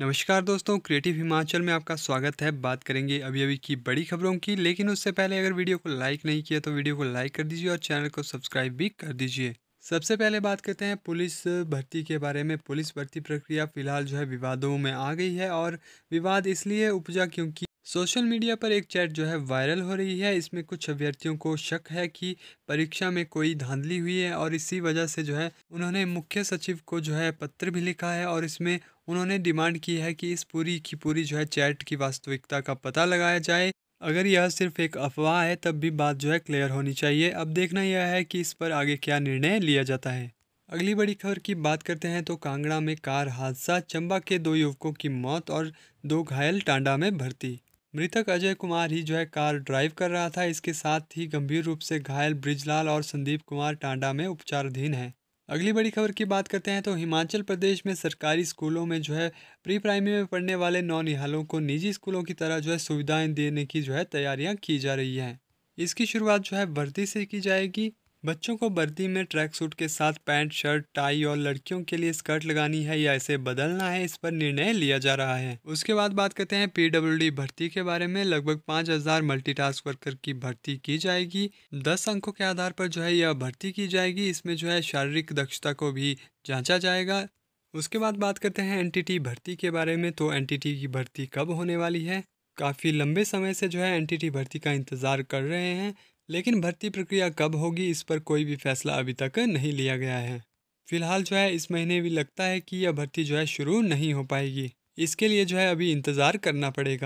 नमस्कार दोस्तों क्रिएटिव हिमाचल में आपका स्वागत है बात करेंगे अभी अभी की बड़ी खबरों की लेकिन उससे पहले अगर वीडियो को लाइक नहीं किया तो वीडियो को लाइक कर दीजिए और चैनल को सब्सक्राइब भी कर दीजिए सबसे पहले बात करते हैं पुलिस भर्ती के बारे में पुलिस भर्ती प्रक्रिया फिलहाल जो है विवादों में आ गई है और विवाद इसलिए उपजा क्योंकि सोशल मीडिया पर एक चैट जो है वायरल हो रही है इसमें कुछ अभ्यर्थियों को शक है कि परीक्षा में कोई धांधली हुई है और इसी वजह से जो है उन्होंने मुख्य सचिव को जो है पत्र भी लिखा है और इसमें उन्होंने डिमांड की है कि इस पूरी की पूरी जो है चैट की वास्तविकता का पता लगाया जाए अगर यह सिर्फ एक अफवाह है तब भी बात जो है क्लियर होनी चाहिए अब देखना यह है कि इस पर आगे क्या निर्णय लिया जाता है अगली बड़ी खबर की बात करते हैं तो कांगड़ा में कार हादसा चंबा के दो युवकों की मौत और दो घायल टांडा में भर्ती मृतक अजय कुमार ही जो है कार ड्राइव कर रहा था इसके साथ ही गंभीर रूप से घायल ब्रिजलाल और संदीप कुमार टांडा में उपचाराधीन है अगली बड़ी खबर की बात करते हैं तो हिमाचल प्रदेश में सरकारी स्कूलों में जो है प्री प्राइमरी में पढ़ने वाले नौनिहालों को निजी स्कूलों की तरह जो है सुविधाएं देने की जो है तैयारियां की जा रही हैं इसकी शुरुआत जो है वर्दी से की जाएगी बच्चों को बर्दी में ट्रैक सूट के साथ पैंट शर्ट टाई और लड़कियों के लिए स्कर्ट लगानी है या इसे बदलना है इस पर निर्णय लिया जा रहा है उसके बाद बात करते हैं पीडब्ल्यूडी भर्ती के बारे में लगभग 5000 हजार मल्टीटास्क वर्कर की भर्ती की जाएगी दस अंकों के आधार पर जो है यह भर्ती की जाएगी इसमें जो है शारीरिक दक्षता को भी जाँचा जाएगा उसके बाद बात करते हैं एन भर्ती के बारे में तो एन की भर्ती कब होने वाली है काफ़ी लंबे समय से जो है एन भर्ती का इंतज़ार कर रहे हैं लेकिन भर्ती प्रक्रिया कब होगी इस पर कोई भी फैसला अभी तक नहीं लिया गया है फिलहाल जो है इस महीने भी लगता है कि यह भर्ती जो है शुरू नहीं हो पाएगी इसके लिए जो है अभी इंतज़ार करना पड़ेगा